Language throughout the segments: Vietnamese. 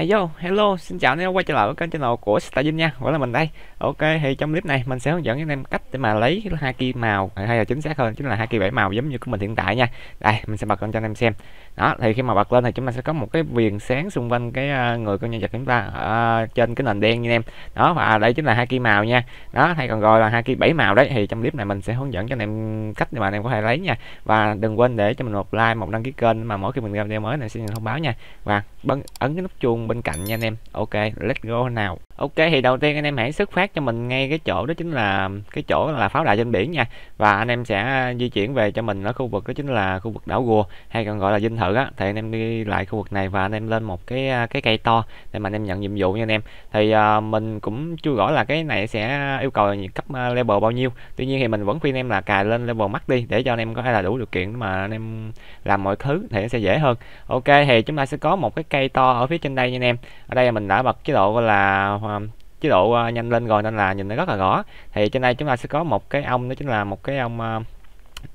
Hello, hello, xin chào anh em quay trở lại với kênh channel của Star Vinh nha, vẫn là mình đây. Ok, thì trong clip này mình sẽ hướng dẫn anh em cách để mà lấy hai kia màu hay là chính xác hơn chính là hai kia bảy màu giống như của mình hiện tại nha. Đây, mình sẽ bật lên cho anh em xem. Đó, thì khi mà bật lên thì chúng ta sẽ có một cái viền sáng xung quanh cái ờ, người con nhân vật chúng ta ở trên cái nền đen như em. Đó và đây chính là hai kia màu nha. Đó, hay còn gọi là hai kia bảy màu đấy. Thì trong clip này mình sẽ hướng dẫn cho anh em cách để mà anh em có thể lấy nha. Và đừng quên để cho mình một like, một đăng ký kênh mà mỗi khi mình ra video mới này sẽ nhận thông báo nha. Và bấm ấn cái nút chuông bên cạnh nha anh em ok let's go nào ok thì đầu tiên anh em hãy xuất phát cho mình ngay cái chỗ đó chính là cái chỗ là pháo đài trên biển nha và anh em sẽ di chuyển về cho mình ở khu vực đó chính là khu vực đảo gùa hay còn gọi là dinh thự á thì anh em đi lại khu vực này và anh em lên một cái à, cái cây to để mà anh em nhận nhiệm vụ nha anh em thì uh, mình cũng chưa rõ là cái này sẽ yêu cầu cấp à, level bao nhiêu tuy nhiên thì mình vẫn khuyên em là cài lên level mắt đi để cho anh em có thể là đủ điều kiện mà anh em làm mọi thứ thì nó sẽ dễ hơn ok thì chúng ta sẽ có một cái cây to ở phía trên đây nha anh em ở đây mình đã bật chế độ là à, chế độ à, nhanh lên rồi nên là nhìn nó rất là rõ thì trên đây chúng ta sẽ có một cái ông đó chính là một cái ông à,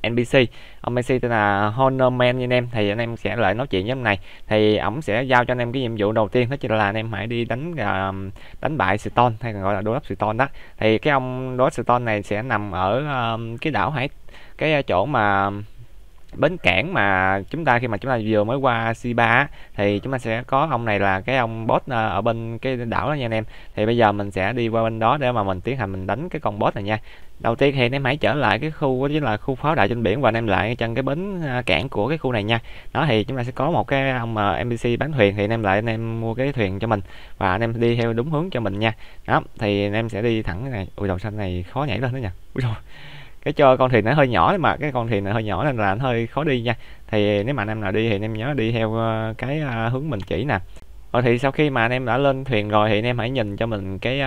NPC ông NPC tên là Honorman anh em thì anh em sẽ lại nói chuyện với ông này thì ổng sẽ giao cho anh em cái nhiệm vụ đầu tiên đó chính là anh em hãy đi đánh đánh bại Stone hay còn gọi là đối đắp Stone đó thì cái ông đối Stone này sẽ nằm ở cái đảo hải cái chỗ mà bến cảng mà chúng ta khi mà chúng ta vừa mới qua C3 thì chúng ta sẽ có ông này là cái ông boss ờ, ở bên cái đảo đó nha anh em thì bây giờ mình sẽ đi qua bên đó để mà mình tiến hành mình đánh cái con boss này nha đầu tiên thì anh em hãy trở lại cái khu chính là khu pháo đài trên biển và anh em lại chân cái bến ờ, cảng của cái khu này nha đó thì chúng ta sẽ có một cái ông ờ, MBC bán thuyền thì anh em lại anh em mua cái thuyền cho mình và anh em đi theo đúng hướng cho mình nha đó thì anh em sẽ đi thẳng cái này ui đầu xanh này khó nhảy lên đó nha ui rồi cái cho con thuyền nó hơi nhỏ mà cái con thuyền này hơi nhỏ nên là anh hơi khó đi nha thì nếu mà anh em nào đi thì anh em nhớ đi theo ờ, cái ờ, hướng mình chỉ nè rồi ờ, thì sau khi mà anh em đã lên thuyền rồi thì anh em hãy nhìn cho mình cái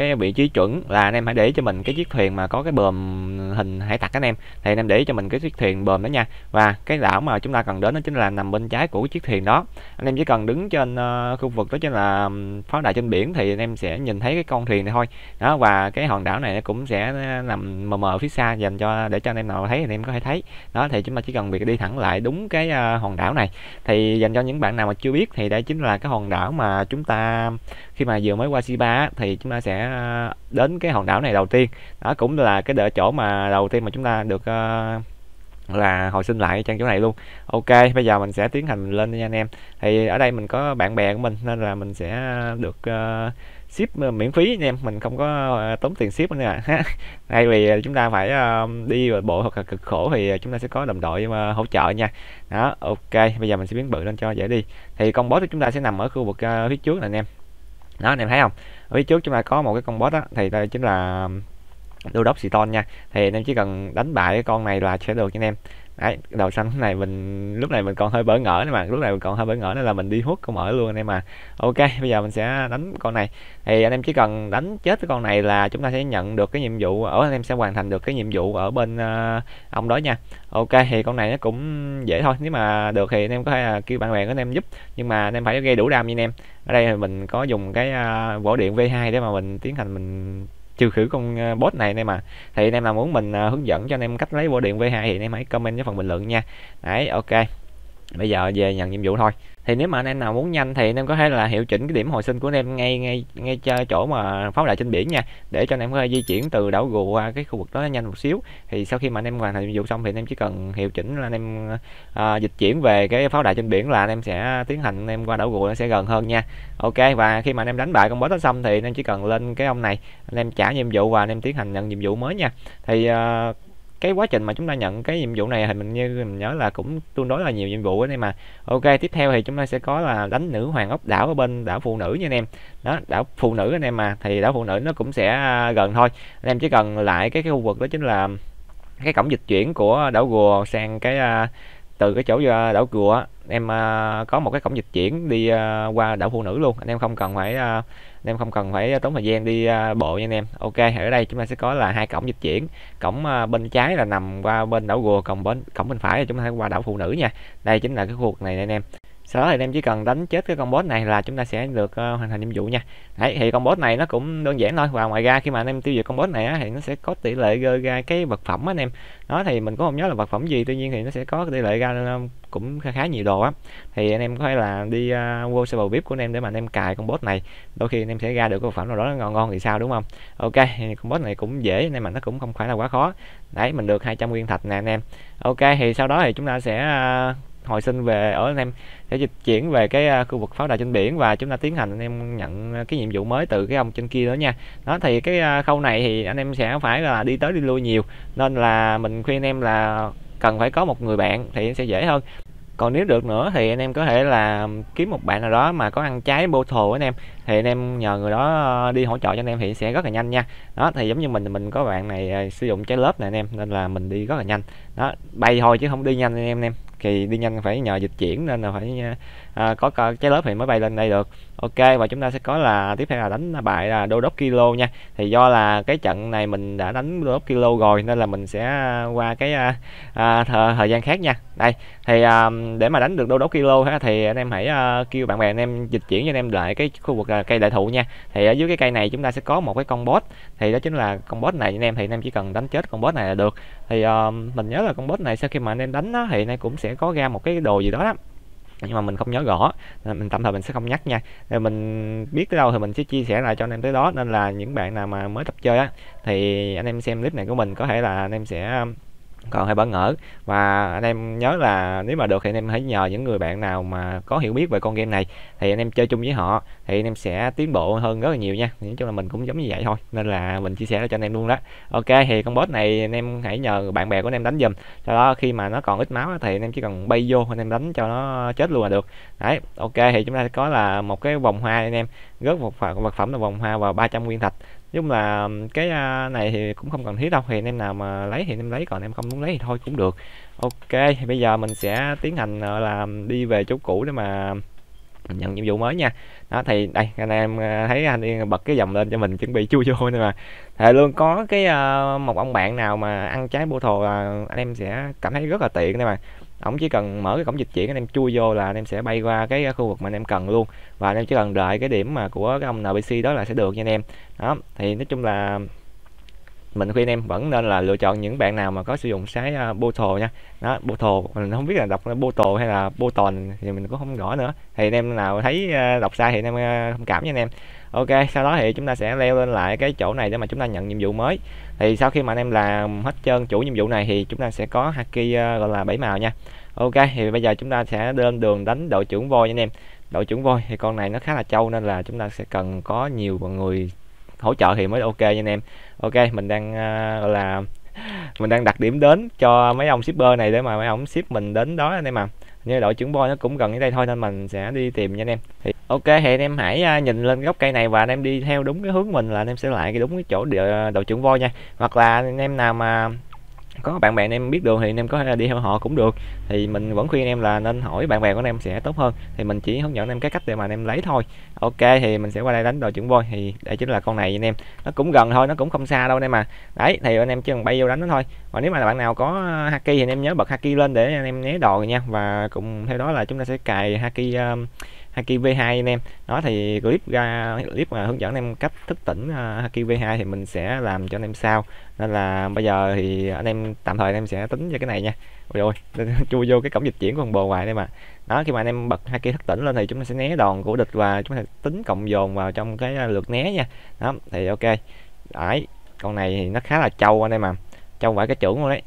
cái vị trí chuẩn là anh em hãy để cho mình cái chiếc thuyền mà có cái bờm hình hải tặc anh em thì anh em để cho mình cái chiếc thuyền bờm đó nha và cái đảo mà chúng ta cần đến đó chính là nằm bên trái của chiếc thuyền đó anh em chỉ cần đứng trên ờ, khu vực đó chính là pháo đài trên biển thì anh em sẽ nhìn thấy cái con thuyền này thôi đó và cái hòn đảo này cũng sẽ ờ, nằm mờ mờ phía xa dành cho để cho anh em nào thấy anh em có thể thấy đó thì chúng ta chỉ cần việc đi thẳng lại đúng cái ờ, hòn đảo này thì dành cho những bạn nào mà chưa biết thì đây chính là cái hòn đảo mà chúng ta khi mà vừa mới qua Siba thì chúng ta sẽ đến cái hòn đảo này đầu tiên đó cũng là cái địa chỗ mà đầu tiên mà chúng ta được uh, là hồi sinh lại trang chỗ này luôn ok bây giờ mình sẽ tiến hành lên nha anh em thì ở đây mình có bạn bè của mình nên là mình sẽ được uh, ship ờ, miễn phí anh em mình không có tốn tiền ship nữa à vì chúng ta phải đi bộ hoặc là cực khổ thì chúng ta sẽ có đồng đội hỗ trợ nha đó ok bây giờ mình sẽ biến bự lên cho dễ đi thì con boss thì chúng ta sẽ nằm ở khu vực phía trước này anh em đó anh em thấy không ở phía trước chúng ta có một cái con bot á thì đây chính là đô đốc Siton nha thì anh em chỉ cần đánh bại cái con này là sẽ được cho anh em Đấy, đầu xanh này mình lúc này mình còn hơi bỡ ngỡ nữa mà lúc này mình còn hơi bỡ ngỡ nên là mình đi hút con mở luôn anh em mà ok bây giờ mình sẽ đánh con này thì anh em chỉ cần đánh chết con này là chúng ta sẽ nhận được cái nhiệm vụ ở anh em sẽ hoàn thành được cái nhiệm vụ ở bên uh, ông đó nha ok thì con này nó cũng dễ thôi nếu mà được thì anh em có thể à, kêu bạn bè của anh em giúp nhưng mà anh em phải gây đủ đam như anh em ở đây mình có dùng cái uh, vỏ điện V2 để mà mình tiến hành mình trừ khử con ờ, bot này anh em à thì anh em nào muốn mình ờ, hướng dẫn cho anh em cách lấy bộ điện V2 thì anh em hãy comment với phần bình luận nha đấy ok bây giờ về nhận nhiệm vụ thôi thì nếu mà anh em nào muốn nhanh thì anh em có thể là hiệu chỉnh cái điểm hồi sinh của anh em ngay ngay ngay chỗ mà pháo đài trên biển nha để cho anh em có thể di chuyển từ đảo gù qua cái khu vực đó nhanh một xíu thì sau khi mà anh em hoàn thành nhiệm vụ xong thì anh em chỉ cần hiệu chỉnh là anh em à, dịch chuyển về cái pháo đài trên biển là anh em sẽ tiến hành anh em qua đảo gù nó sẽ gần hơn nha ok và khi mà anh em đánh bại con boss đó xong thì anh em chỉ cần lên cái ông này anh em trả nhiệm vụ và anh em tiến hành nhận nhiệm vụ mới nha thì à, cái quá trình mà chúng ta nhận cái nhiệm vụ này thì mình như mình nhớ là cũng tương đối là nhiều nhiệm vụ anh em mà ok tiếp theo thì chúng ta sẽ có là đánh nữ hoàng ốc đảo ở bên đảo phụ nữ nha anh em đó đảo phụ nữ anh em mà thì đảo phụ nữ nó cũng sẽ à, gần thôi anh em chỉ cần lại cái, cái khu vực đó chính là cái cổng dịch chuyển của đảo gùa sang cái à, từ cái chỗ à, đảo cùa em à, có một cái cổng dịch chuyển đi à, qua đảo phụ nữ luôn anh em không cần phải anh em không cần phải tốn thời gian đi bộ nha anh em ok ở đây chúng ta sẽ có là hai cổng dịch chuyển cổng bên trái là nằm qua bên đảo gùa còn bên cổng bên phải là chúng ta sẽ qua đảo phụ nữ nha đây chính là cái khu vực này, này anh em sau đó thì anh em chỉ cần đánh chết cái con boss này là chúng ta sẽ được uh, hoàn thành nhiệm vụ nha đấy thì con boss này nó cũng đơn giản thôi và ngoài ra khi mà anh em tiêu diệt con boss này á, thì nó sẽ có tỷ lệ rơi ra cái vật phẩm á, anh em đó thì mình cũng không nhớ là vật phẩm gì tuy nhiên thì nó sẽ có tỷ lệ ra cũng khá, khá nhiều đồ á thì anh em có thể là đi uh, ờ, world server vip của anh em để mà anh em cài con boss này đôi khi anh em sẽ ra được cái vật phẩm nào đó ngon ngon thì sao đúng không ok thì con boss này cũng dễ nên mà nó cũng không phải là quá khó đấy mình được 200 nguyên thạch nè anh em ok thì sau đó thì chúng ta sẽ uh, hồi sinh về ở anh em sẽ dịch chuyển về cái à, khu vực pháo đài trên biển và chúng ta tiến hành anh em nhận cái nhiệm vụ mới từ cái ông trên kia đó nha đó thì cái à, khâu này thì anh em sẽ phải là đi tới đi lui nhiều nên là mình khuyên em là cần phải có một người bạn thì sẽ dễ hơn còn nếu được nữa thì anh em có thể là kiếm một bạn nào đó mà có ăn trái bô thồ anh em thì anh em nhờ người đó à, đi hỗ trợ cho anh em thì sẽ rất là nhanh nha đó thì giống như mình mình có bạn này sử dụng trái lớp này anh em nên là mình đi rất là nhanh đó bay thôi chứ không đi nhanh anh em anh em thì đi nhanh phải nhờ dịch chuyển nên là phải à, à có cái lớp thì mới bay lên đây được ok và chúng ta sẽ có là tiếp theo là đánh bại là đô đốc kilo nha thì do là cái trận này mình đã đánh đô đốc kilo rồi nên là mình sẽ à, qua cái à, à, thời, thời gian khác nha đây thì à, để mà đánh được đô đốc kilo thì anh em hãy à, kêu bạn bè anh em dịch chuyển cho anh em lại cái khu vực là cây đại thụ nha thì ở dưới cái cây này chúng ta sẽ có một cái con boss thì đó chính là con boss này anh em thì anh em chỉ cần đánh chết con boss này là được thì uh, mình nhớ là con boss này sau khi mà anh em đánh nó thì nó cũng sẽ có ra một cái đồ gì đó đó nhưng mà mình không nhớ rõ nên mình tạm thời mình sẽ không nhắc nha nên mình biết tới đâu thì mình sẽ chia sẻ lại cho anh em tới đó nên là những bạn nào mà mới tập chơi á thì anh em xem clip này của mình có thể là anh em sẽ còn hơi bỡ ngỡ và anh em nhớ là nếu mà được thì anh em hãy nhờ những người bạn nào mà có hiểu biết về con game này thì anh em chơi chung với họ thì anh em sẽ tiến bộ hơn rất là nhiều nha nói chung là mình cũng giống như vậy thôi nên là mình chia sẻ cho anh em luôn đó ok thì con boss này anh em hãy nhờ bạn bè của anh em đánh giùm sau đó khi mà nó còn ít máu thì anh em chỉ cần bay vô anh em đánh cho nó chết luôn là được đấy ok thì chúng ta có là một cái vòng hoa anh em rớt một vật phẩm là vòng hoa và 300 nguyên thạch nhưng là cái này thì cũng không cần thiết đâu thì anh em nào mà lấy thì anh em lấy còn em không muốn lấy thì thôi cũng được ok thì bây giờ mình sẽ tiến hành ờ, là đi về chỗ cũ để mà nhận nhiệm vụ mới nha đó thì đây anh em ờ, thấy anh yên bật cái dòng lên cho mình chuẩn bị chui vô nên mà thì luôn có cái ờ, một ông bạn nào mà ăn trái bô thồ là anh em sẽ cảm thấy rất là tiện đây mà ổng chỉ cần mở cái cổng dịch chuyển anh em chui vô là anh em sẽ bay qua cái khu vực mà anh em cần luôn và anh em chỉ cần đợi cái điểm mà của cái ông NPC đó là sẽ được nha anh em đó thì nói chung là mình khuyên em vẫn nên là lựa chọn những bạn nào mà có sử dụng sái uh, bottle nha đó bottle mình không biết là đọc là bottle hay là boton thì mình cũng không rõ nữa thì anh em nào thấy uh, đọc sai thì anh em uh, thông cảm nha anh em ok sau đó thì chúng ta sẽ leo lên lại cái chỗ này để mà chúng ta nhận nhiệm vụ mới thì sau khi mà anh em làm hết trơn chủ nhiệm vụ này thì chúng ta sẽ có haki uh, gọi là bảy màu nha ok thì bây giờ chúng ta sẽ lên đường đánh đội trưởng voi nha anh em đội trưởng voi thì con này nó khá là trâu nên là chúng ta sẽ cần có nhiều người hỗ trợ thì mới ok nha anh em ok mình đang uh, là mình đang đặt điểm đến cho mấy ông shipper này để mà mấy ông ship mình đến đó anh em à như đội trưởng boy nó cũng gần ở đây thôi nên mình sẽ đi tìm nha anh em thì ok thì anh em hãy ờ, nhìn lên gốc cây này và anh em đi theo đúng cái hướng mình là anh em sẽ lại cái đúng cái chỗ ờ, đội trưởng voi nha hoặc là anh em nào mà có bạn bè anh em biết đường thì anh em có thể đi theo họ cũng được thì mình vẫn khuyên anh em là nên hỏi bạn bè của anh em sẽ tốt hơn thì mình chỉ hướng dẫn anh em cái cách để mà anh em lấy thôi ok thì mình sẽ qua đây đánh đồ chuẩn voi thì đây chính là con này anh em nó cũng gần thôi nó cũng không xa đâu anh em mà đấy thì anh em chỉ cần bay vô đánh nó thôi và nếu mà là bạn nào có haki thì anh em nhớ bật haki lên để anh em né đồ nha và cùng theo đó là chúng ta sẽ cài haki um, Haki V2 anh em đó thì clip ra clip mà hướng dẫn em cách thức tỉnh à, Haki V2 thì mình sẽ làm cho anh em sau nên là bây giờ thì anh em tạm thời anh em sẽ tính cho cái này nha ôi ôi chui vô cái cổng dịch chuyển của con bồ hoài đây mà đó khi mà anh em bật hai thức tỉnh lên thì chúng ta sẽ né đòn của địch và chúng ta tính cộng dồn vào trong cái à, lượt né nha đó thì ok đấy con này thì nó khá là trâu anh em mà trâu phải cái trưởng luôn đấy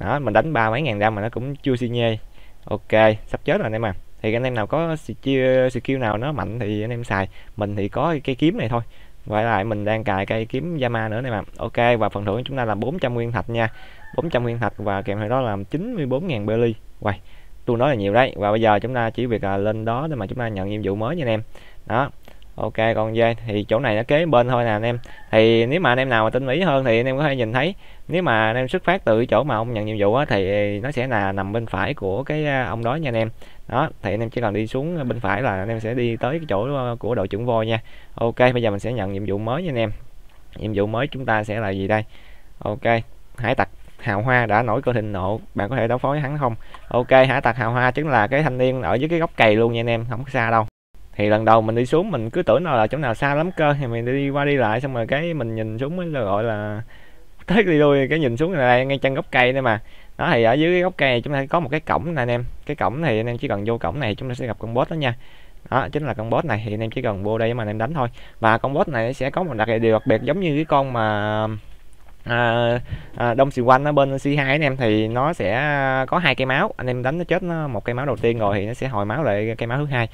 đó mình đánh ba mấy ngàn đam mà nó cũng chưa xi nhê ok sắp chết rồi anh em à thì anh em nào có skill, skill nào nó mạnh thì anh em xài mình thì có cây kiếm này thôi vậy lại mình đang cài cây kiếm Yama nữa này mà ok và phần thưởng chúng ta là 400 nguyên thạch nha 400 nguyên thạch và kèm theo đó là 94.000 belly quay tôi nói là nhiều đấy và bây giờ chúng ta chỉ việc là lên đó để mà chúng ta nhận nhiệm vụ mới nha anh em đó ok còn dây thì chỗ này nó kế bên thôi nè anh em thì nếu mà anh em nào mà tinh ý hơn thì anh em có thể nhìn thấy nếu mà anh em xuất phát từ chỗ mà ông nhận nhiệm vụ á, thì nó sẽ là nằm bên phải của cái à, ông đó nha anh em đó thì anh em chỉ cần đi xuống bên phải là anh em sẽ đi tới cái chỗ à, của đội trưởng voi nha ok bây giờ mình sẽ nhận nhiệm vụ mới nha anh em nhiệm vụ mới chúng ta sẽ là gì đây ok hải tặc hào hoa đã nổi cơ thịnh nộ bạn có thể đối phó với hắn không ok hải tặc hào hoa chính là cái thanh niên ở dưới cái góc cày luôn nha anh em không xa đâu thì lần đầu mình đi xuống mình cứ tưởng nó là chỗ nào xa lắm cơ thì mình đi qua đi lại xong rồi cái mình nhìn xuống mới là gọi là tới đi đuôi cái nhìn xuống là ngay chân gốc cây đây mà đó thì ở dưới cái gốc cây này chúng ta có một cái cổng này anh em cái cổng này anh em chỉ cần vô cổng này chúng ta sẽ gặp con boss đó nha đó chính là con boss này thì anh em chỉ cần vô đây mà anh em đánh thôi và con boss này sẽ có một đặc điều đặc biệt giống như cái con mà à, à, đông xì quanh ở bên C2 anh em thì nó sẽ có hai cây máu anh em đánh nó chết nó một cây máu đầu tiên rồi thì nó sẽ hồi máu lại cây máu thứ hai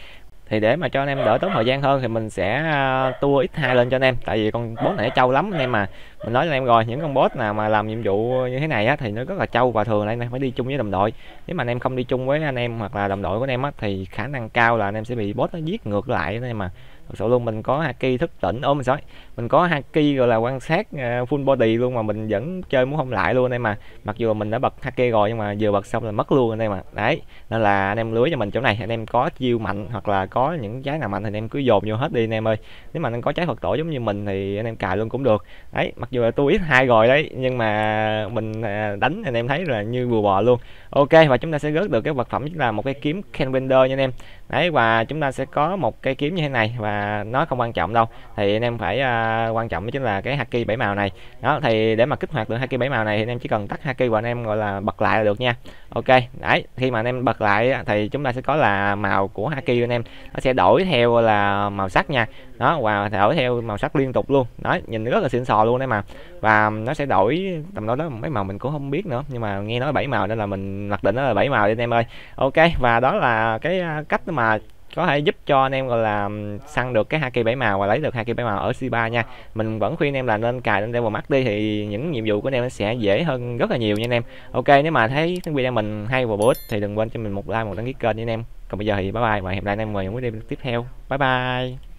thì để mà cho anh em đỡ tốn thời gian hơn thì mình sẽ à, tua ít hai lên cho anh em tại vì con boss này nó trâu lắm anh em mà mình nói cho anh em rồi những con boss nào mà làm nhiệm vụ như thế này á, thì nó rất là trâu và thường là anh em phải đi chung với đồng đội nếu mà anh em không đi chung với anh em hoặc là đồng đội của anh em á, thì khả năng cao là anh em sẽ bị boss nó giết ngược lại anh em mà thật sự luôn mình có haki thức tỉnh ôm mình sorry mình có haki gọi là quan sát à, full body luôn mà mình vẫn chơi muốn không lại luôn anh em mà mặc dù mình đã bật haki rồi nhưng mà vừa bật xong là mất luôn anh em mà đấy nên là anh em lưới cho mình chỗ này anh em có chiêu mạnh hoặc là có những trái nào mạnh thì anh em cứ dồn vô hết đi anh em ơi nếu mà anh em có trái phật tổ giống như mình thì anh em cài luôn cũng được đấy mặc dù là tôi ít hai rồi đấy nhưng mà mình à, đánh anh em thấy là như vừa bò luôn ok và chúng ta sẽ rớt được cái vật phẩm là một cái kiếm Kenbender nha anh em đấy và chúng ta sẽ có một cây kiếm như thế này và nó không quan trọng đâu thì anh em phải uh, quan trọng đó chính là cái haki bảy màu này đó thì để mà kích hoạt được haki bảy màu này thì anh em chỉ cần tắt haki và anh em gọi là bật lại là được nha ok đấy khi mà anh em bật lại thì chúng ta sẽ có là màu của haki anh em nó sẽ đổi theo là màu sắc nha đó và đổi theo màu sắc liên tục luôn đó nhìn rất là xịn sò luôn đấy mà và nó sẽ đổi tầm đó đó mấy màu mình cũng không biết nữa nhưng mà nghe nói bảy màu nên là mình mặc định nó là bảy màu đi anh em ơi ok và đó là cái à, cách mà mà có thể giúp cho anh em gọi là săn được cái haki bảy màu và lấy được haki bảy màu ở C3 nha. Mình vẫn khuyên anh em là nên cài lên level mắt đi thì những nhiệm vụ của anh em sẽ dễ hơn rất là nhiều nha anh em. Ok, nếu mà thấy video mình hay và bổ ích thì đừng quên cho mình một like, một đăng ký kênh nha anh em. Còn bây giờ thì bye bye và hẹn lại anh em vào những video tiếp theo. Bye bye.